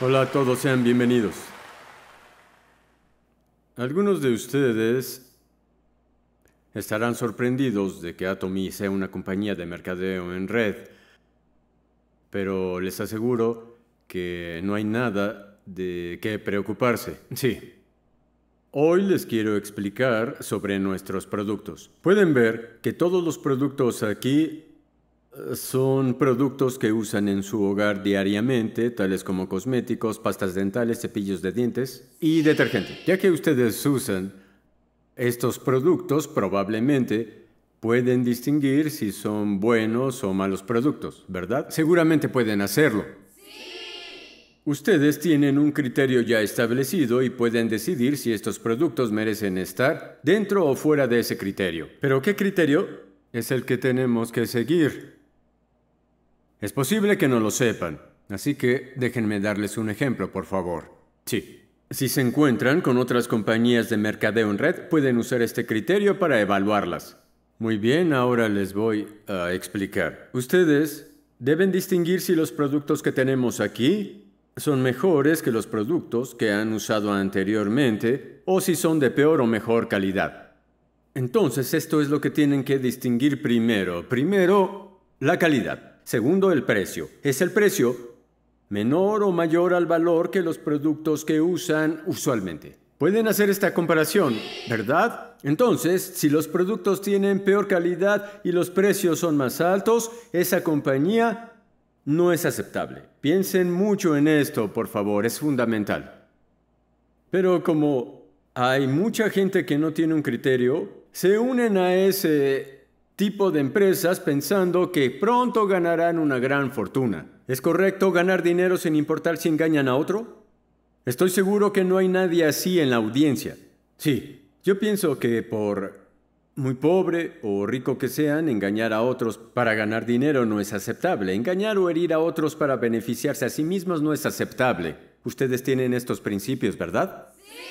Hola a todos, sean bienvenidos. Algunos de ustedes estarán sorprendidos de que Atomy sea una compañía de mercadeo en red, pero les aseguro que no hay nada de qué preocuparse. Sí. Hoy les quiero explicar sobre nuestros productos. Pueden ver que todos los productos aquí son productos que usan en su hogar diariamente, tales como cosméticos, pastas dentales, cepillos de dientes y detergente. Ya que ustedes usan estos productos, probablemente pueden distinguir si son buenos o malos productos, ¿verdad? Seguramente pueden hacerlo. Ustedes tienen un criterio ya establecido y pueden decidir si estos productos merecen estar dentro o fuera de ese criterio. Pero ¿qué criterio es el que tenemos que seguir? Es posible que no lo sepan, así que déjenme darles un ejemplo, por favor. Sí. Si se encuentran con otras compañías de mercadeo en red, pueden usar este criterio para evaluarlas. Muy bien, ahora les voy a explicar. Ustedes deben distinguir si los productos que tenemos aquí son mejores que los productos que han usado anteriormente o si son de peor o mejor calidad. Entonces, esto es lo que tienen que distinguir primero. Primero, la calidad. Segundo, el precio. Es el precio menor o mayor al valor que los productos que usan usualmente. Pueden hacer esta comparación, ¿verdad? Entonces, si los productos tienen peor calidad y los precios son más altos, esa compañía no es aceptable. Piensen mucho en esto, por favor, es fundamental. Pero como hay mucha gente que no tiene un criterio, se unen a ese tipo de empresas pensando que pronto ganarán una gran fortuna. ¿Es correcto ganar dinero sin importar si engañan a otro? Estoy seguro que no hay nadie así en la audiencia. Sí, yo pienso que por muy pobre o rico que sean, engañar a otros para ganar dinero no es aceptable. Engañar o herir a otros para beneficiarse a sí mismos no es aceptable. Ustedes tienen estos principios, ¿verdad?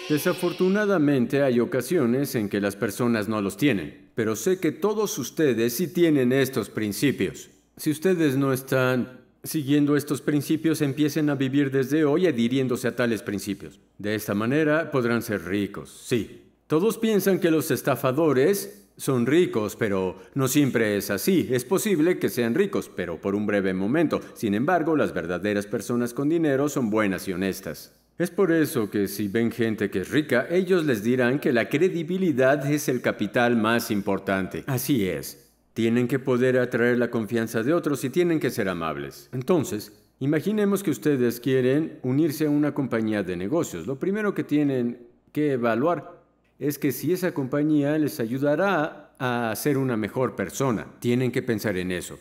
Sí. Desafortunadamente hay ocasiones en que las personas no los tienen pero sé que todos ustedes sí tienen estos principios. Si ustedes no están siguiendo estos principios, empiecen a vivir desde hoy adhiriéndose a tales principios. De esta manera podrán ser ricos, sí. Todos piensan que los estafadores son ricos, pero no siempre es así. Es posible que sean ricos, pero por un breve momento. Sin embargo, las verdaderas personas con dinero son buenas y honestas. Es por eso que si ven gente que es rica, ellos les dirán que la credibilidad es el capital más importante. Así es. Tienen que poder atraer la confianza de otros y tienen que ser amables. Entonces, imaginemos que ustedes quieren unirse a una compañía de negocios. Lo primero que tienen que evaluar es que si esa compañía les ayudará a ser una mejor persona. Tienen que pensar en eso.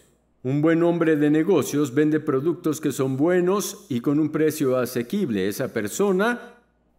Un buen hombre de negocios vende productos que son buenos y con un precio asequible. Esa persona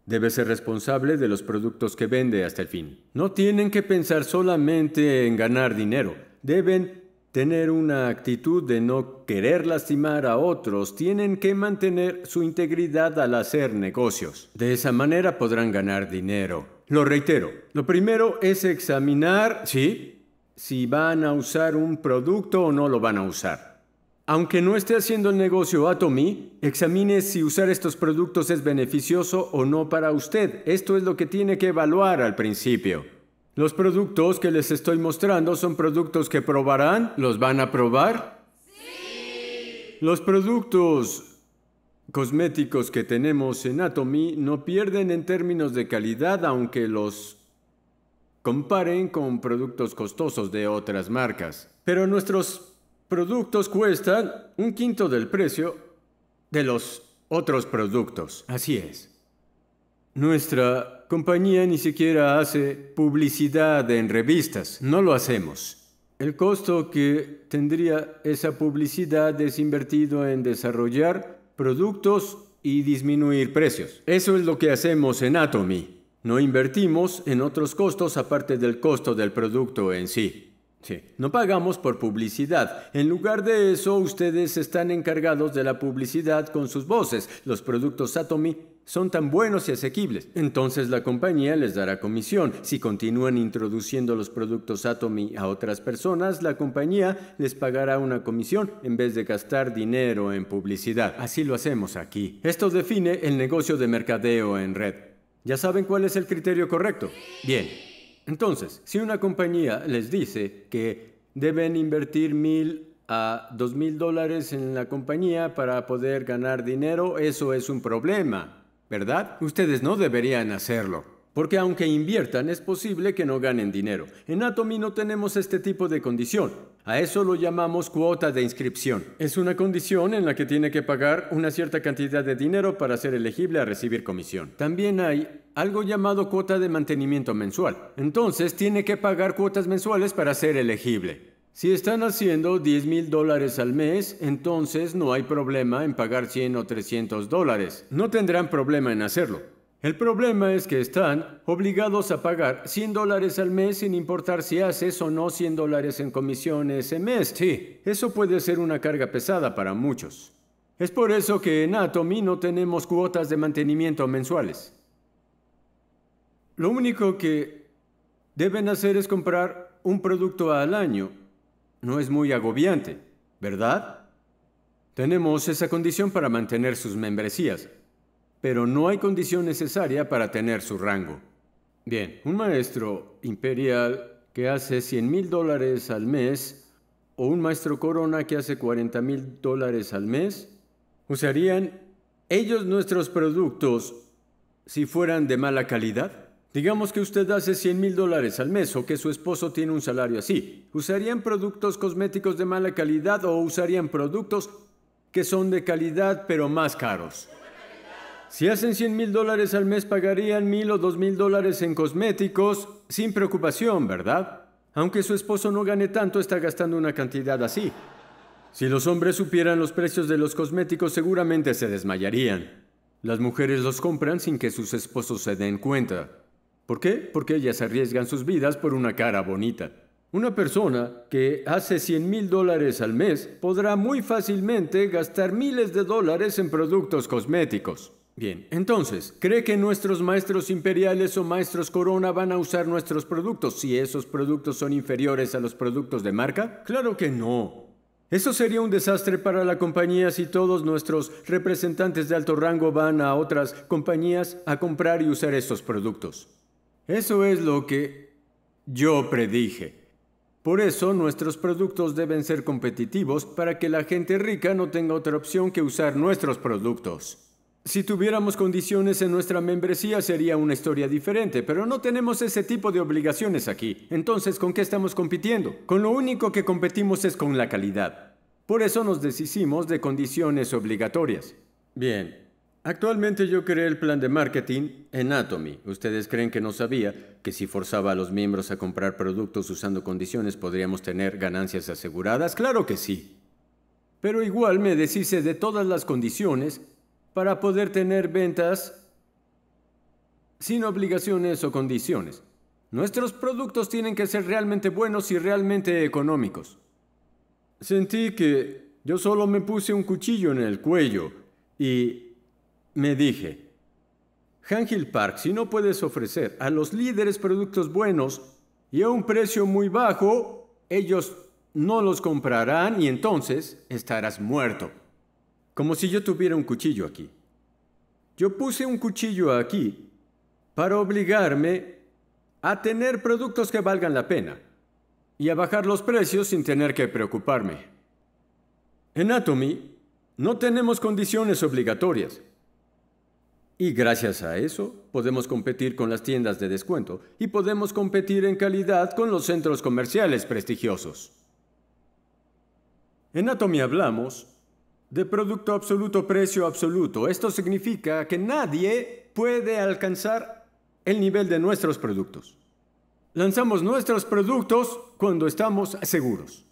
debe ser responsable de los productos que vende hasta el fin. No tienen que pensar solamente en ganar dinero. Deben tener una actitud de no querer lastimar a otros. Tienen que mantener su integridad al hacer negocios. De esa manera podrán ganar dinero. Lo reitero, lo primero es examinar, sí, si van a usar un producto o no lo van a usar. Aunque no esté haciendo el negocio Atomy, examine si usar estos productos es beneficioso o no para usted. Esto es lo que tiene que evaluar al principio. Los productos que les estoy mostrando son productos que probarán, los van a probar. ¡Sí! Los productos cosméticos que tenemos en Atomy no pierden en términos de calidad, aunque los comparen con productos costosos de otras marcas. Pero nuestros productos cuestan un quinto del precio de los otros productos. Así es. Nuestra compañía ni siquiera hace publicidad en revistas. No lo hacemos. El costo que tendría esa publicidad es invertido en desarrollar productos y disminuir precios. Eso es lo que hacemos en Atomy. No invertimos en otros costos aparte del costo del producto en sí. no pagamos por publicidad. En lugar de eso, ustedes están encargados de la publicidad con sus voces. Los productos Atomy son tan buenos y asequibles. Entonces la compañía les dará comisión. Si continúan introduciendo los productos Atomy a otras personas, la compañía les pagará una comisión en vez de gastar dinero en publicidad. Así lo hacemos aquí. Esto define el negocio de mercadeo en red. ¿Ya saben cuál es el criterio correcto? Bien. Entonces, si una compañía les dice que deben invertir mil a dos mil dólares en la compañía para poder ganar dinero, eso es un problema, ¿verdad? Ustedes no deberían hacerlo. Porque aunque inviertan, es posible que no ganen dinero. En Atomy no tenemos este tipo de condición. A eso lo llamamos cuota de inscripción. Es una condición en la que tiene que pagar una cierta cantidad de dinero para ser elegible a recibir comisión. También hay algo llamado cuota de mantenimiento mensual. Entonces tiene que pagar cuotas mensuales para ser elegible. Si están haciendo 10 mil dólares al mes, entonces no hay problema en pagar 100 o 300 dólares. No tendrán problema en hacerlo. El problema es que están obligados a pagar 100 dólares al mes sin importar si haces o no 100 dólares en comisión ese mes. Sí, eso puede ser una carga pesada para muchos. Es por eso que en Atomy no tenemos cuotas de mantenimiento mensuales. Lo único que deben hacer es comprar un producto al año. No es muy agobiante, ¿verdad? Tenemos esa condición para mantener sus membresías pero no hay condición necesaria para tener su rango. Bien, un maestro imperial que hace 100 mil dólares al mes o un maestro corona que hace 40 mil dólares al mes usarían ellos nuestros productos si fueran de mala calidad. Digamos que usted hace 100 mil dólares al mes o que su esposo tiene un salario así. ¿Usarían productos cosméticos de mala calidad o usarían productos que son de calidad pero más caros? Si hacen 100 mil dólares al mes pagarían mil o dos mil dólares en cosméticos sin preocupación, ¿verdad? Aunque su esposo no gane tanto, está gastando una cantidad así. Si los hombres supieran los precios de los cosméticos, seguramente se desmayarían. Las mujeres los compran sin que sus esposos se den cuenta. ¿Por qué? Porque ellas arriesgan sus vidas por una cara bonita. Una persona que hace 100 mil dólares al mes podrá muy fácilmente gastar miles de dólares en productos cosméticos. Bien, entonces, ¿cree que nuestros maestros imperiales o maestros corona van a usar nuestros productos si esos productos son inferiores a los productos de marca? Claro que no. Eso sería un desastre para la compañía si todos nuestros representantes de alto rango van a otras compañías a comprar y usar esos productos. Eso es lo que yo predije. Por eso nuestros productos deben ser competitivos para que la gente rica no tenga otra opción que usar nuestros productos. Si tuviéramos condiciones en nuestra membresía sería una historia diferente, pero no tenemos ese tipo de obligaciones aquí. Entonces, ¿con qué estamos compitiendo? Con lo único que competimos es con la calidad. Por eso nos deshicimos de condiciones obligatorias. Bien. Actualmente yo creé el plan de marketing en Atomy. Ustedes creen que no sabía que si forzaba a los miembros a comprar productos usando condiciones podríamos tener ganancias aseguradas. Claro que sí. Pero igual me deshice de todas las condiciones para poder tener ventas sin obligaciones o condiciones. Nuestros productos tienen que ser realmente buenos y realmente económicos. Sentí que yo solo me puse un cuchillo en el cuello y me dije, Hangil Park, si no puedes ofrecer a los líderes productos buenos y a un precio muy bajo, ellos no los comprarán y entonces estarás muerto. Como si yo tuviera un cuchillo aquí yo puse un cuchillo aquí para obligarme a tener productos que valgan la pena y a bajar los precios sin tener que preocuparme. En Atomy no tenemos condiciones obligatorias. Y gracias a eso podemos competir con las tiendas de descuento y podemos competir en calidad con los centros comerciales prestigiosos. En Atomy hablamos de producto absoluto precio absoluto. Esto significa que nadie puede alcanzar el nivel de nuestros productos. Lanzamos nuestros productos cuando estamos seguros.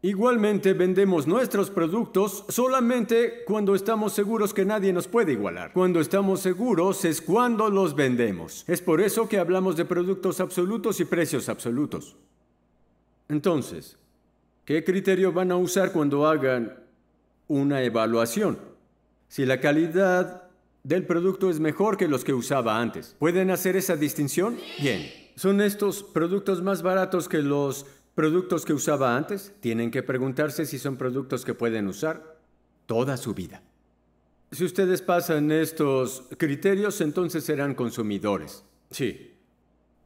Igualmente vendemos nuestros productos solamente cuando estamos seguros que nadie nos puede igualar. Cuando estamos seguros es cuando los vendemos. Es por eso que hablamos de productos absolutos y precios absolutos. Entonces, ¿Qué criterio van a usar cuando hagan una evaluación? Si la calidad del producto es mejor que los que usaba antes. ¿Pueden hacer esa distinción? Bien. ¿Son estos productos más baratos que los productos que usaba antes? Tienen que preguntarse si son productos que pueden usar toda su vida. Si ustedes pasan estos criterios, entonces serán consumidores. Sí.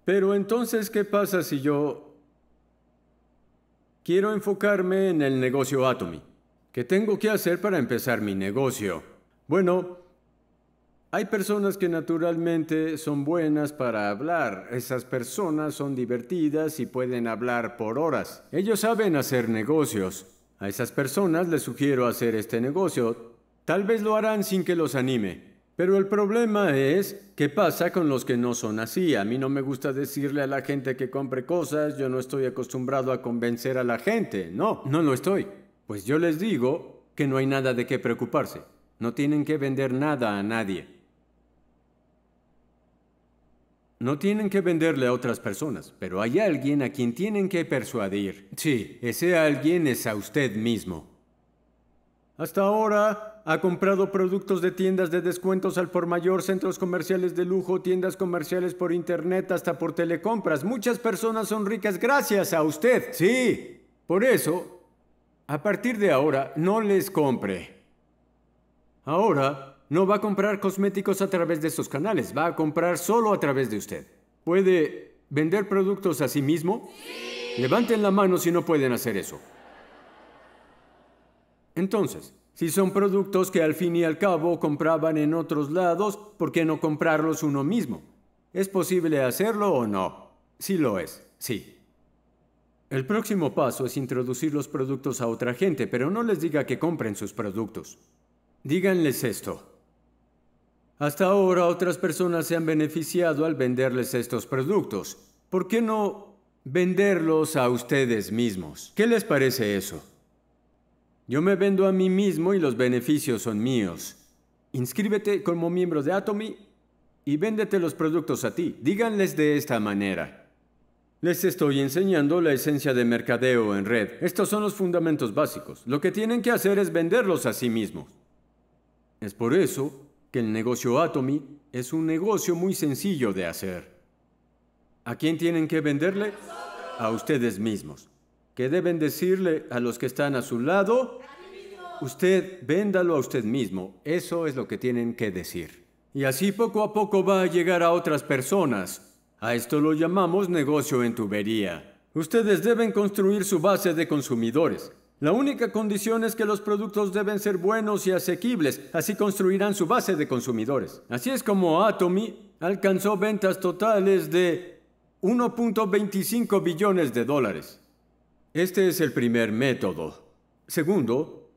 Pero entonces, ¿qué pasa si yo Quiero enfocarme en el negocio Atomy. ¿Qué tengo que hacer para empezar mi negocio? Bueno, hay personas que naturalmente son buenas para hablar. Esas personas son divertidas y pueden hablar por horas. Ellos saben hacer negocios. A esas personas les sugiero hacer este negocio. Tal vez lo harán sin que los anime. Pero el problema es, ¿qué pasa con los que no son así? A mí no me gusta decirle a la gente que compre cosas, yo no estoy acostumbrado a convencer a la gente, no, no lo estoy. Pues yo les digo que no hay nada de qué preocuparse, no tienen que vender nada a nadie. No tienen que venderle a otras personas, pero hay alguien a quien tienen que persuadir. Sí, ese alguien es a usted mismo. Hasta ahora, ha comprado productos de tiendas de descuentos al por mayor, centros comerciales de lujo, tiendas comerciales por internet, hasta por telecompras. Muchas personas son ricas gracias a usted. Sí. Por eso, a partir de ahora, no les compre. Ahora, no va a comprar cosméticos a través de esos canales, va a comprar solo a través de usted. ¿Puede vender productos a sí mismo? Sí. Levanten la mano si no pueden hacer eso. Entonces, si son productos que al fin y al cabo compraban en otros lados, ¿por qué no comprarlos uno mismo? ¿Es posible hacerlo o no? Sí lo es, sí. El próximo paso es introducir los productos a otra gente, pero no les diga que compren sus productos. Díganles esto. Hasta ahora otras personas se han beneficiado al venderles estos productos. ¿Por qué no venderlos a ustedes mismos? ¿Qué les parece eso? Yo me vendo a mí mismo y los beneficios son míos. Inscríbete como miembro de Atomy y véndete los productos a ti. Díganles de esta manera. Les estoy enseñando la esencia de mercadeo en red. Estos son los fundamentos básicos. Lo que tienen que hacer es venderlos a sí mismos. Es por eso que el negocio Atomy es un negocio muy sencillo de hacer. ¿A quién tienen que venderle? A ustedes mismos que deben decirle a los que están a su lado, usted véndalo a usted mismo. Eso es lo que tienen que decir. Y así poco a poco va a llegar a otras personas. A esto lo llamamos negocio en tubería. Ustedes deben construir su base de consumidores. La única condición es que los productos deben ser buenos y asequibles, así construirán su base de consumidores. Así es como Atomy alcanzó ventas totales de 1.25 billones de dólares. Este es el primer método. Segundo,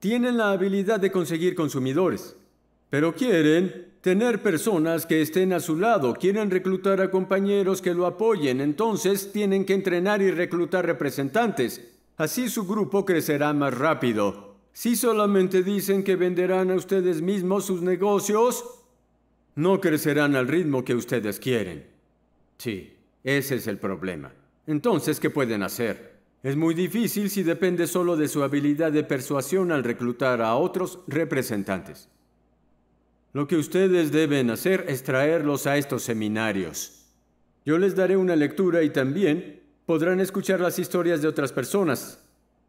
tienen la habilidad de conseguir consumidores, pero quieren tener personas que estén a su lado, quieren reclutar a compañeros que lo apoyen, entonces tienen que entrenar y reclutar representantes. Así su grupo crecerá más rápido. Si solamente dicen que venderán a ustedes mismos sus negocios, no crecerán al ritmo que ustedes quieren. Sí, ese es el problema. Entonces, ¿qué pueden hacer? Es muy difícil si depende solo de su habilidad de persuasión al reclutar a otros representantes. Lo que ustedes deben hacer es traerlos a estos seminarios. Yo les daré una lectura y también podrán escuchar las historias de otras personas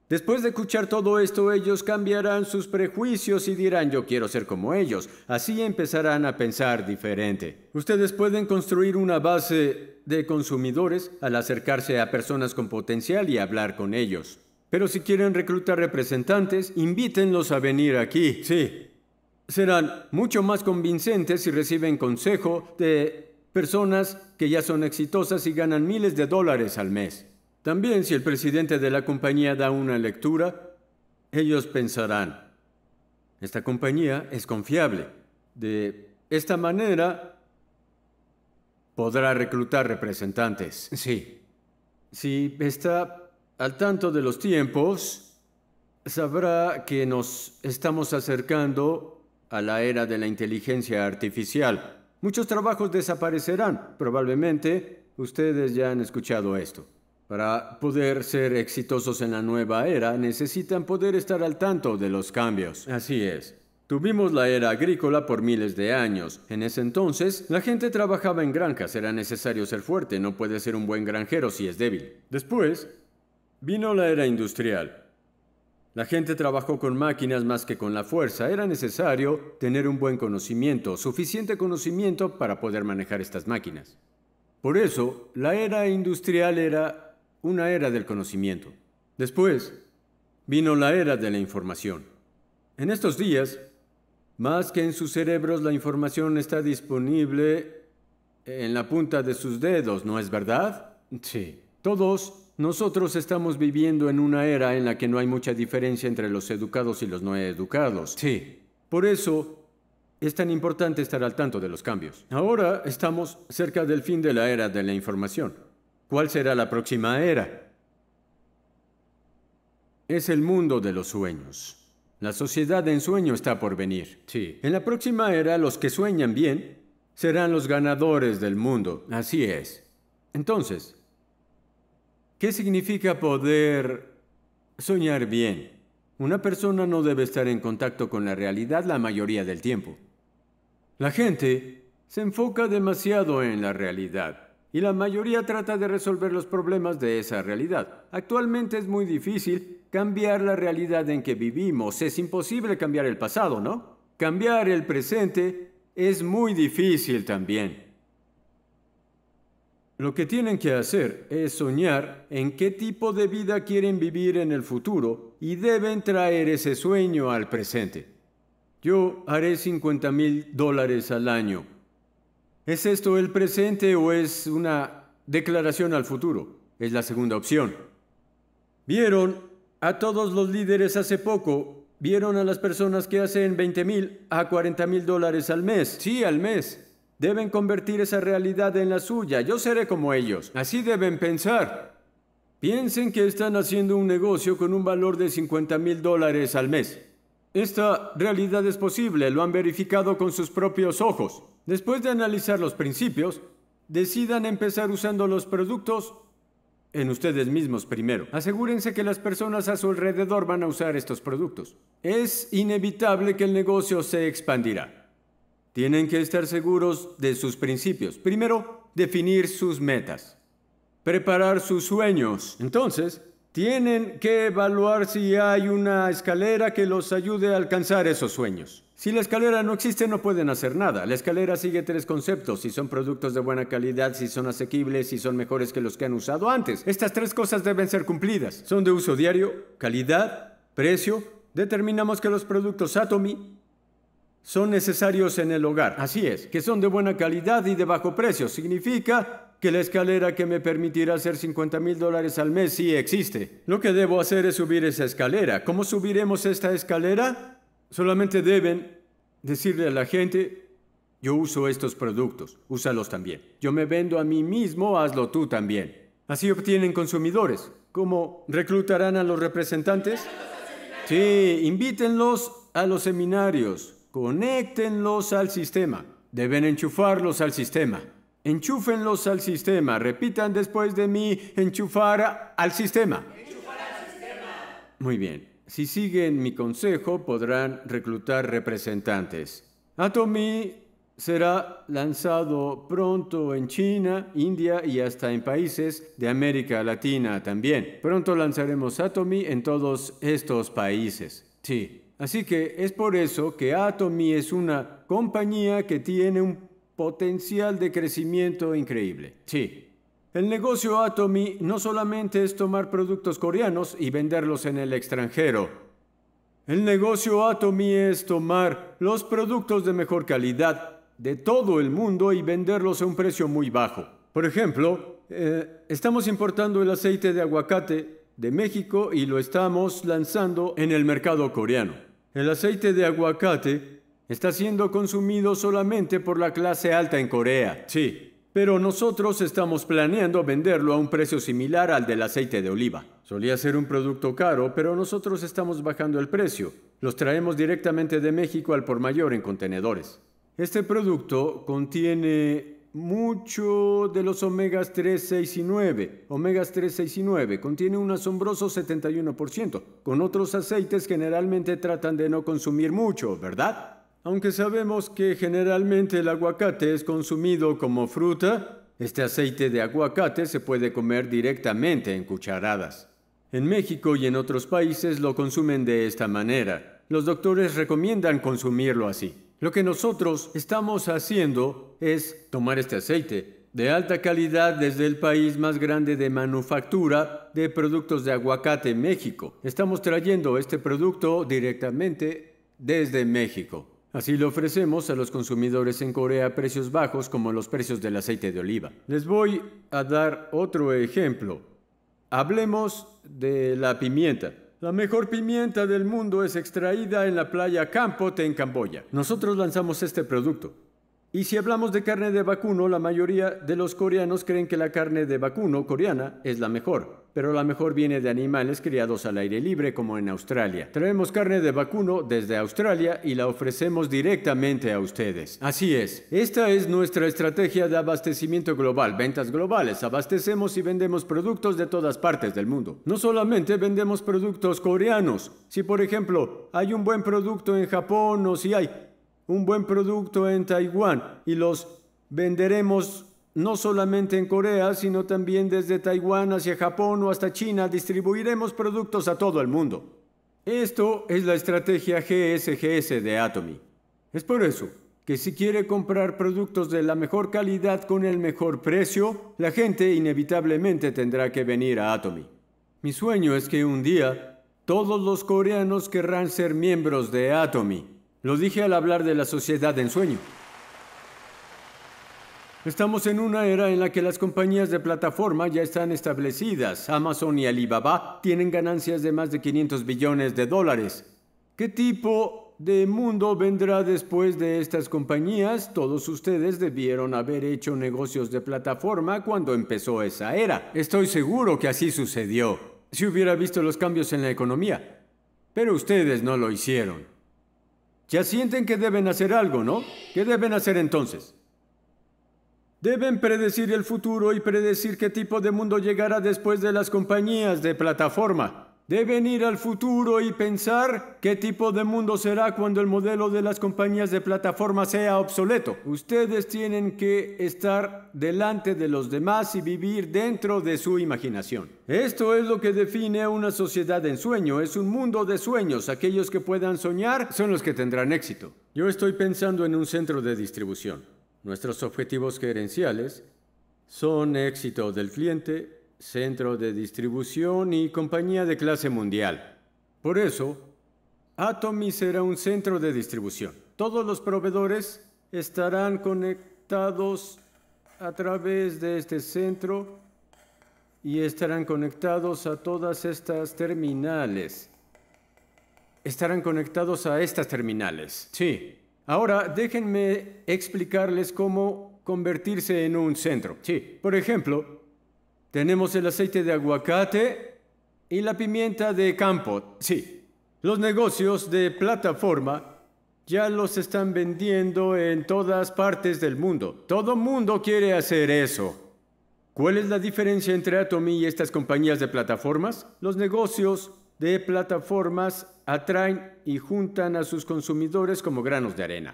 Después de escuchar todo esto, ellos cambiarán sus prejuicios y dirán yo quiero ser como ellos. Así empezarán a pensar diferente. Ustedes pueden construir una base de consumidores al acercarse a personas con potencial y hablar con ellos. Pero si quieren reclutar representantes, invítenlos a venir aquí. Sí. Serán mucho más convincentes si reciben consejo de personas que ya son exitosas y ganan miles de dólares al mes. También si el presidente de la compañía da una lectura, ellos pensarán, esta compañía es confiable. De esta manera podrá reclutar representantes. Sí. Si está al tanto de los tiempos, sabrá que nos estamos acercando a la era de la inteligencia artificial. Muchos trabajos desaparecerán. Probablemente ustedes ya han escuchado esto. Para poder ser exitosos en la nueva era, necesitan poder estar al tanto de los cambios. Así es. Tuvimos la era agrícola por miles de años. En ese entonces, la gente trabajaba en granjas, era necesario ser fuerte, no puede ser un buen granjero si es débil. Después, vino la era industrial. La gente trabajó con máquinas más que con la fuerza, era necesario tener un buen conocimiento, suficiente conocimiento para poder manejar estas máquinas. Por eso, la era industrial era una era del conocimiento. Después, vino la era de la información. En estos días, más que en sus cerebros, la información está disponible en la punta de sus dedos, ¿no es verdad? Sí. Todos nosotros estamos viviendo en una era en la que no hay mucha diferencia entre los educados y los no educados. Sí. Por eso es tan importante estar al tanto de los cambios. Ahora estamos cerca del fin de la era de la información. ¿Cuál será la próxima era? Es el mundo de los sueños. La sociedad en sueño está por venir. Sí. En la próxima era, los que sueñan bien serán los ganadores del mundo. Así es. Entonces, ¿qué significa poder soñar bien? Una persona no debe estar en contacto con la realidad la mayoría del tiempo. La gente se enfoca demasiado en la realidad y la mayoría trata de resolver los problemas de esa realidad. Actualmente es muy difícil cambiar la realidad en que vivimos, es imposible cambiar el pasado, ¿no? Cambiar el presente es muy difícil también. Lo que tienen que hacer es soñar en qué tipo de vida quieren vivir en el futuro y deben traer ese sueño al presente. Yo haré 50 mil dólares al año ¿Es esto el presente o es una declaración al futuro? Es la segunda opción. Vieron a todos los líderes hace poco, vieron a las personas que hacen 20 mil a 40 mil dólares al mes. Sí, al mes. Deben convertir esa realidad en la suya. Yo seré como ellos. Así deben pensar. Piensen que están haciendo un negocio con un valor de 50 mil dólares al mes. Esta realidad es posible, lo han verificado con sus propios ojos. Después de analizar los principios, decidan empezar usando los productos en ustedes mismos primero. Asegúrense que las personas a su alrededor van a usar estos productos. Es inevitable que el negocio se expandirá. Tienen que estar seguros de sus principios. Primero, definir sus metas. Preparar sus sueños. Entonces, tienen que evaluar si hay una escalera que los ayude a alcanzar esos sueños. Si la escalera no existe, no pueden hacer nada. La escalera sigue tres conceptos, si son productos de buena calidad, si son asequibles, si son mejores que los que han usado antes. Estas tres cosas deben ser cumplidas. Son de uso diario, calidad, precio. Determinamos que los productos Atomy son necesarios en el hogar. Así es, que son de buena calidad y de bajo precio. Significa que la escalera que me permitirá hacer 50 mil dólares al mes sí existe. Lo que debo hacer es subir esa escalera. ¿Cómo subiremos esta escalera? Solamente deben decirle a la gente, yo uso estos productos, úsalos también. Yo me vendo a mí mismo, hazlo tú también. Así obtienen consumidores. ¿Cómo reclutarán a los representantes? Sí, invítenlos a los seminarios, conéctenlos al sistema. Deben enchufarlos al sistema. Enchúfenlos al sistema. Repitan después de mí, enchufar al sistema. Enchufar al sistema. Muy bien. Si siguen mi consejo, podrán reclutar representantes. Atomi será lanzado pronto en China, India y hasta en países de América Latina también. Pronto lanzaremos Atomi en todos estos países. Sí. Así que es por eso que Atomi es una compañía que tiene un potencial de crecimiento increíble. Sí. El negocio Atomy no solamente es tomar productos coreanos y venderlos en el extranjero. El negocio Atomy es tomar los productos de mejor calidad de todo el mundo y venderlos a un precio muy bajo. Por ejemplo, eh, estamos importando el aceite de aguacate de México y lo estamos lanzando en el mercado coreano. El aceite de aguacate está siendo consumido solamente por la clase alta en Corea. Sí, pero nosotros estamos planeando venderlo a un precio similar al del aceite de oliva. Solía ser un producto caro, pero nosotros estamos bajando el precio. Los traemos directamente de México al por mayor en contenedores. Este producto contiene mucho de los omegas 3, 6 y 9. Omegas 3, 6 y 9 contiene un asombroso 71%, con otros aceites generalmente tratan de no consumir mucho, ¿verdad? Aunque sabemos que generalmente el aguacate es consumido como fruta, este aceite de aguacate se puede comer directamente en cucharadas. En México y en otros países lo consumen de esta manera. Los doctores recomiendan consumirlo así. Lo que nosotros estamos haciendo es tomar este aceite de alta calidad desde el país más grande de manufactura de productos de aguacate, México. Estamos trayendo este producto directamente desde México. Así lo ofrecemos a los consumidores en Corea precios bajos como los precios del aceite de oliva. Les voy a dar otro ejemplo. Hablemos de la pimienta. La mejor pimienta del mundo es extraída en la playa Kampot en Camboya. Nosotros lanzamos este producto. Y si hablamos de carne de vacuno, la mayoría de los coreanos creen que la carne de vacuno coreana es la mejor, pero la mejor viene de animales criados al aire libre como en Australia. Traemos carne de vacuno desde Australia y la ofrecemos directamente a ustedes. Así es, esta es nuestra estrategia de abastecimiento global, ventas globales, abastecemos y vendemos productos de todas partes del mundo. No solamente vendemos productos coreanos, si por ejemplo hay un buen producto en Japón o si hay un buen producto en Taiwán y los venderemos no solamente en Corea, sino también desde Taiwán hacia Japón o hasta China, distribuiremos productos a todo el mundo. Esto es la estrategia GSGS de Atomy. Es por eso que si quiere comprar productos de la mejor calidad con el mejor precio, la gente inevitablemente tendrá que venir a Atomy. Mi sueño es que un día todos los coreanos querrán ser miembros de Atomy. Lo dije al hablar de la sociedad de sueño. Estamos en una era en la que las compañías de plataforma ya están establecidas. Amazon y Alibaba tienen ganancias de más de 500 billones de dólares. ¿Qué tipo de mundo vendrá después de estas compañías? Todos ustedes debieron haber hecho negocios de plataforma cuando empezó esa era. Estoy seguro que así sucedió, si hubiera visto los cambios en la economía. Pero ustedes no lo hicieron. Ya sienten que deben hacer algo, ¿no? ¿Qué deben hacer entonces? Deben predecir el futuro y predecir qué tipo de mundo llegará después de las compañías de plataforma. Deben ir al futuro y pensar qué tipo de mundo será cuando el modelo de las compañías de plataforma sea obsoleto. Ustedes tienen que estar delante de los demás y vivir dentro de su imaginación. Esto es lo que define una sociedad en sueño. Es un mundo de sueños. Aquellos que puedan soñar son los que tendrán éxito. Yo estoy pensando en un centro de distribución. Nuestros objetivos gerenciales son éxito del cliente, centro de distribución y compañía de clase mundial. Por eso, Atomi será un centro de distribución. Todos los proveedores estarán conectados a través de este centro y estarán conectados a todas estas terminales. Estarán conectados a estas terminales. Sí. Ahora déjenme explicarles cómo convertirse en un centro. Sí. Por ejemplo, tenemos el aceite de aguacate y la pimienta de campo. Sí, los negocios de plataforma ya los están vendiendo en todas partes del mundo. Todo mundo quiere hacer eso. ¿Cuál es la diferencia entre Atomy y estas compañías de plataformas? Los negocios de plataformas atraen y juntan a sus consumidores como granos de arena.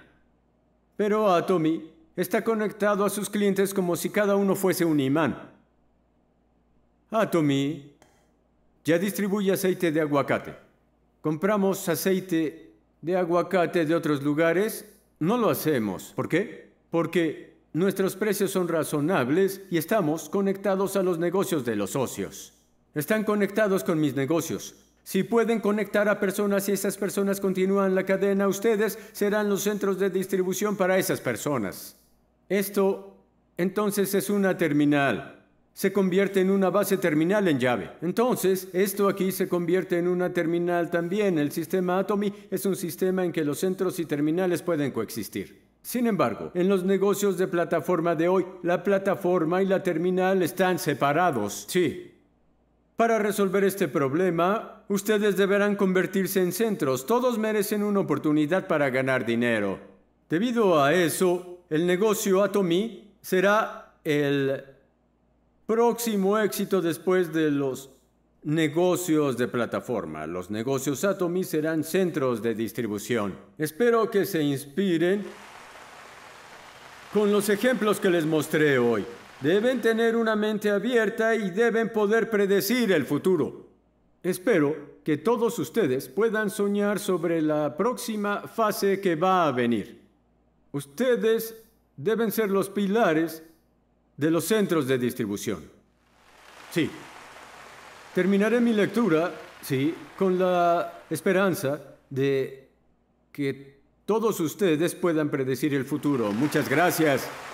Pero Atomy está conectado a sus clientes como si cada uno fuese un imán. Ah, Tommy, ya distribuye aceite de aguacate. Compramos aceite de aguacate de otros lugares. No lo hacemos. ¿Por qué? Porque nuestros precios son razonables y estamos conectados a los negocios de los socios. Están conectados con mis negocios. Si pueden conectar a personas y esas personas continúan la cadena, ustedes serán los centros de distribución para esas personas. Esto entonces es una terminal se convierte en una base terminal en llave. Entonces, esto aquí se convierte en una terminal también. El sistema Atomy es un sistema en que los centros y terminales pueden coexistir. Sin embargo, en los negocios de plataforma de hoy, la plataforma y la terminal están separados. Sí. Para resolver este problema, ustedes deberán convertirse en centros. Todos merecen una oportunidad para ganar dinero. Debido a eso, el negocio Atomy será el próximo éxito después de los Negocios de plataforma. Los negocios Atomy serán centros de distribución. Espero que se inspiren con los ejemplos que les mostré hoy. Deben tener una mente abierta y deben poder predecir el futuro. Espero que todos ustedes puedan soñar sobre la próxima fase que va a venir. Ustedes deben ser los pilares de los centros de distribución. Sí. Terminaré mi lectura, sí, con la esperanza de que todos ustedes puedan predecir el futuro. Muchas gracias.